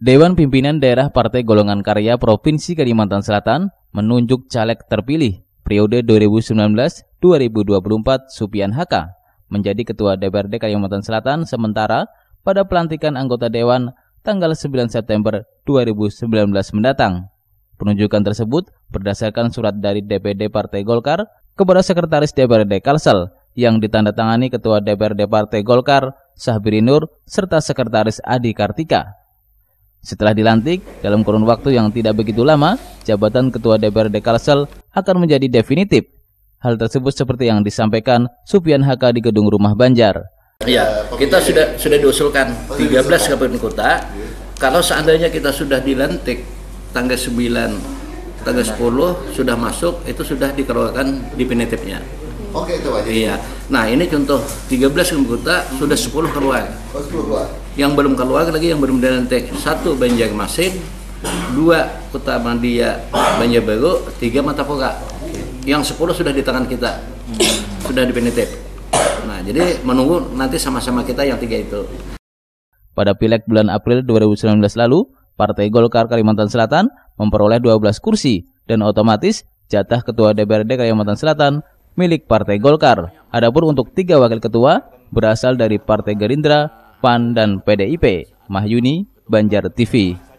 Dewan Pimpinan Daerah Partai Golongan Karya Provinsi Kalimantan Selatan menunjuk caleg terpilih periode 2019-2024 Supian Haka menjadi Ketua DPRD Kalimantan Selatan sementara pada pelantikan anggota Dewan tanggal 9 September 2019 mendatang. Penunjukan tersebut berdasarkan surat dari DPD Partai Golkar kepada Sekretaris DPRD Kalsel yang ditandatangani Ketua DPRD Partai Golkar Sahbiri Nur serta Sekretaris Adi Kartika. Setelah dilantik, dalam kurun waktu yang tidak begitu lama, jabatan Ketua DPRD Kalsel akan menjadi definitif. Hal tersebut seperti yang disampaikan Supian Haka di gedung rumah Banjar. Ya, kita sudah sudah diusulkan 13 kabupaten kota. Kalau seandainya kita sudah dilantik tanggal 9, tanggal 10 sudah masuk, itu sudah dikeluarkan definitifnya. Oke, itu aja. Iya. Nah, ini contoh 13 kabupaten kota sudah 10 keluar. Oh, 10 keluar yang belum keluar lagi yang belum dilantik satu Banjarmasin dua Kota Madia Banjarbaru tiga Matapura yang sepuluh sudah di tangan kita sudah dipenitip nah jadi menunggu nanti sama-sama kita yang tiga itu pada pileg bulan April 2019 lalu Partai Golkar Kalimantan Selatan memperoleh 12 kursi dan otomatis jatah ketua DPRD Kalimantan Selatan milik Partai Golkar. Adapun untuk tiga wakil ketua berasal dari Partai Gerindra, PAN dan PDIP. Mahyuni, Banjar TV.